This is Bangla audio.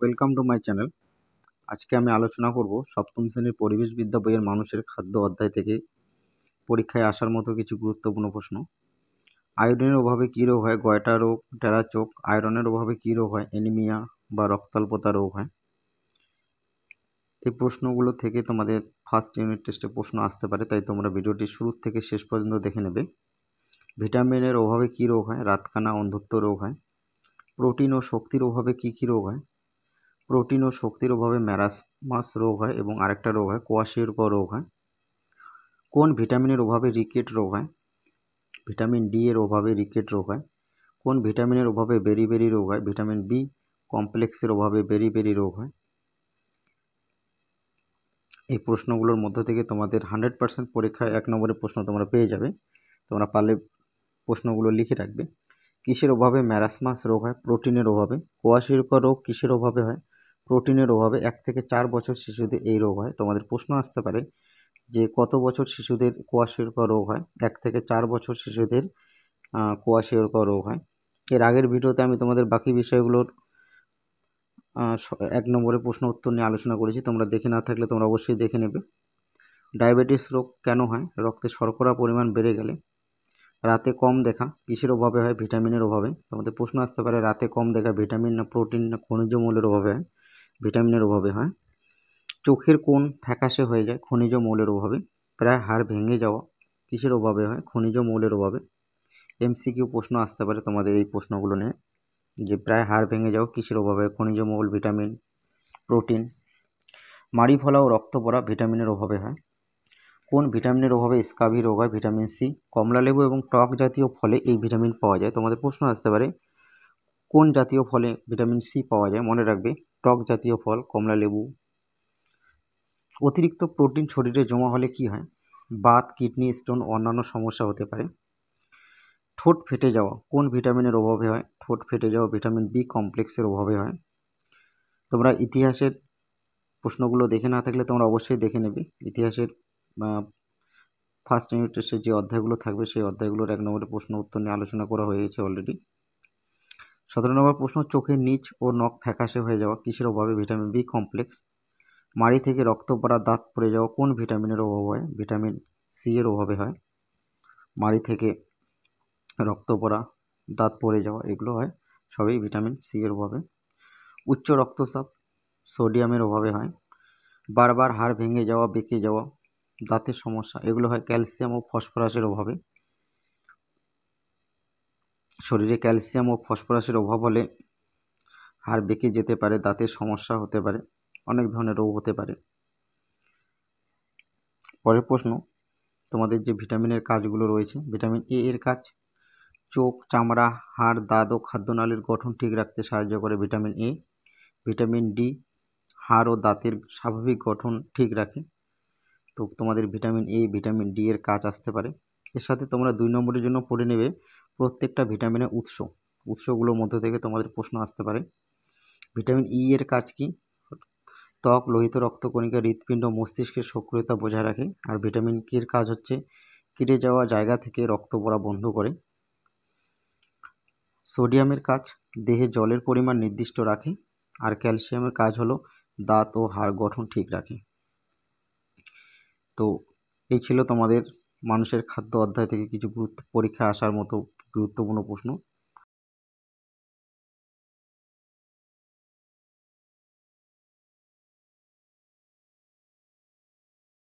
ওয়েলকাম টু মাই চ্যানেল আজকে আমি আলোচনা করব সপ্তম শ্রেণীর পরিবেশবিদ্যা বইয়ের মানুষের খাদ্য অধ্যায় থেকে পরীক্ষায় আসার মতো কিছু গুরুত্বপূর্ণ প্রশ্ন আয়োডিনের অভাবে কী রোগ হয় গয়টা রোগ টেরা চোখ আয়রনের অভাবে কী রোগ হয় অ্যানিমিয়া বা রক্তাল্পতা রোগ হয় এই প্রশ্নগুলো থেকে তোমাদের ফার্স্ট ইউনিট টেস্টে প্রশ্ন আসতে পারে তাই তোমরা ভিডিওটি শুরু থেকে শেষ পর্যন্ত দেখে নেবে ভিটামিনের অভাবে কী রোগ হয় রাতকানা অন্ধত্ব রোগ হয় প্রোটিন ও শক্তির অভাবে কী কী রোগ হয় প্রোটিন ও শক্তির অভাবে ম্যারাসমাস রোগ হয় এবং আরেকটা রোগ হয় কোয়াশিওরকো রোগ হয় কোন ভিটামিনের অভাবে রিকেট রোগ হয় ভিটামিন ডি এর অভাবে রিকেট রোগ হয় কোন ভিটামিনের অভাবে বেরি বেরি রোগ হয় ভিটামিন বি কমপ্লেক্সের অভাবে বেরি বেরি রোগ হয় এই প্রশ্নগুলোর মধ্যে থেকে তোমাদের হান্ড্রেড পার্সেন্ট পরীক্ষায় এক নম্বরের প্রশ্ন তোমরা পেয়ে যাবে তোমরা পারলে প্রশ্নগুলো লিখে রাখবে কিসের অভাবে ম্যারাসমাস রোগ হয় প্রোটিনের অভাবে কোয়াশিরকা রোগ কিসের অভাবে হয় প্রোটিনের অভাবে এক থেকে চার বছর শিশুদের এই রোগ হয় তোমাদের প্রশ্ন আসতে পারে যে কত বছর শিশুদের কোয়াশিওরকর রোগ হয় এক থেকে চার বছর শিশুদের কোয়াশিওরকর রোগ হয় এর আগের ভিডিওতে আমি তোমাদের বাকি বিষয়গুলোর এক নম্বরে প্রশ্ন উত্তর নিয়ে আলোচনা করেছি তোমরা দেখে না থাকলে তোমরা অবশ্যই দেখে নেবে ডায়াবেটিস রোগ কেন হয় রক্তে শর্করা পরিমাণ বেড়ে গেলে রাতে কম দেখা কিসের অভাবে হয় ভিটামিনের অভাবে তোমাদের প্রশ্ন আসতে পারে রাতে কম দেখা ভিটামিন না প্রোটিন না খনিজ মূলের অভাবে হয় ভিটামিনের অভাবে হয় চোখের কোণ ফ্যাকাশে হয়ে যায় খনিজ মৌলের অভাবে প্রায় হাড় ভেঙে যাওয়া কিসের অভাবে হয় খনিজ মৌলের অভাবে এমসিকিউ প্রশ্ন আসতে পারে তোমাদের এই প্রশ্নগুলো নিয়ে যে প্রায় হাড় ভেঙে যাওয়া কিসের অভাবে খনিজ মৌল ভিটামিন প্রোটিন মাড়ি ফলা ও রক্ত পড়া ভিটামিনের অভাবে হয় কোন ভিটামিনের অভাবে স্কাভি রোগ হয় ভিটামিন সি কমলা লেবু এবং টক জাতীয় ফলে এই ভিটামিন পাওয়া যায় তোমাদের প্রশ্ন আসতে পারে কোন জাতীয় ফলে ভিটামিন সি পাওয়া যায় মনে রাখবে টক জাতীয় ফল কমলালেবু অতিরিক্ত প্রোটিন শরীরে জমা হলে কী হয় বাত কিডনি স্টোন অন্যান্য সমস্যা হতে পারে ঠোঁট ফেটে যাওয়া কোন ভিটামিনের অভাবে হয় ঠোঁট ফেটে যাওয়া ভিটামিন বি কমপ্লেক্সের অভাবে হয় তোমরা ইতিহাসের প্রশ্নগুলো দেখে না থাকলে তোমরা অবশ্যই দেখে নেবে ইতিহাসের ফার্স্ট ইউনিট টেস্টের যে অধ্যায়গুলো থাকবে সেই অধ্যায়গুলোর এক নম্বরে প্রশ্ন উত্তর নিয়ে আলোচনা করা হয়েছে অলরেডি সতেরো নম্বর প্রশ্ন চোখের নিচ ও নখ ফ্যাকাশে হয়ে যাওয়া কিসের অভাবে ভিটামিন বি কমপ্লেক্স মাড়ি থেকে রক্ত পড়া দাঁত পড়ে যাওয়া কোন ভিটামিনের অভাব হয় ভিটামিন সি এর অভাবে হয় মাড়ি থেকে রক্ত পড়া দাঁত পড়ে যাওয়া এগুলো হয় সবই ভিটামিন সি এর অভাবে উচ্চ রক্তচাপ সোডিয়ামের অভাবে হয় বারবার হাড় ভেঙে যাওয়া বেঁকে যাওয়া দাঁতের সমস্যা এগুলো হয় ক্যালসিয়াম ও ফসফরাসের অভাবে শরীরে ক্যালসিয়াম ও ফসফরাসের অভাব হলে হাড় বেঁকে যেতে পারে দাঁতের সমস্যা হতে পারে অনেক ধরনের রোগ হতে পারে পরের প্রশ্ন তোমাদের যে ভিটামিনের কাজগুলো রয়েছে ভিটামিন এ এর কাজ চোখ চামড়া হাড় দাঁত ও খাদ্যনালীর গঠন ঠিক রাখতে সাহায্য করে ভিটামিন এ ভিটামিন ডি হাড় ও দাঁতের স্বাভাবিক গঠন ঠিক রাখে তো তোমাদের ভিটামিন এ ভিটামিন ডি এর কাজ আসতে পারে এর সাথে তোমরা দুই নম্বরের জন্য পড়ে নেবে প্রত্যেকটা ভিটামিনের উৎস উৎসগুলোর মধ্যে থেকে তোমাদের প্রশ্ন আসতে পারে ভিটামিন ই e এর কাজ কী ত্বক লোহিত রক্তকণিকা হৃৎপিণ্ড মস্তিষ্কের সক্রিয়তা বজায় রাখে আর ভিটামিন কির কাজ হচ্ছে কিড়ে যাওয়া জায়গা থেকে রক্ত পড়া বন্ধ করে সোডিয়ামের কাজ দেহে জলের পরিমাণ নির্দিষ্ট রাখে আর ক্যালসিয়ামের কাজ হলো দাঁত ও হাড় গঠন ঠিক রাখে তো এই ছিল তোমাদের মানুষের খাদ্য অধ্যায় থেকে কিছু গুরুত্ব পরীক্ষা আসার মতো গুরুত্বপূর্ণ প্রশ্ন